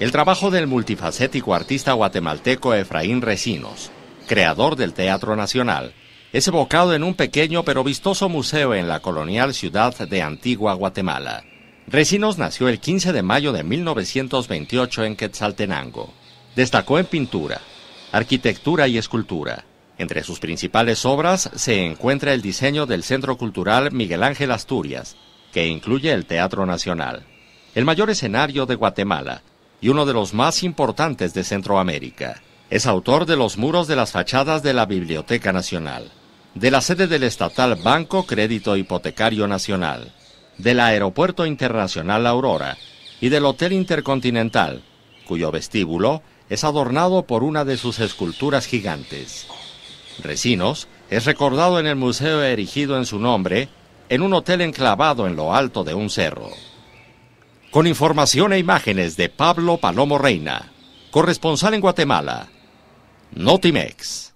El trabajo del multifacético artista guatemalteco Efraín Resinos, creador del Teatro Nacional, es evocado en un pequeño pero vistoso museo en la colonial ciudad de Antigua Guatemala. Resinos nació el 15 de mayo de 1928 en Quetzaltenango. Destacó en pintura, arquitectura y escultura. Entre sus principales obras se encuentra el diseño del Centro Cultural Miguel Ángel Asturias, que incluye el Teatro Nacional, el mayor escenario de Guatemala, y uno de los más importantes de Centroamérica. Es autor de los muros de las fachadas de la Biblioteca Nacional, de la sede del estatal Banco Crédito Hipotecario Nacional, del Aeropuerto Internacional Aurora y del Hotel Intercontinental, cuyo vestíbulo es adornado por una de sus esculturas gigantes. Recinos es recordado en el museo erigido en su nombre, en un hotel enclavado en lo alto de un cerro. Con información e imágenes de Pablo Palomo Reina, corresponsal en Guatemala, Notimex.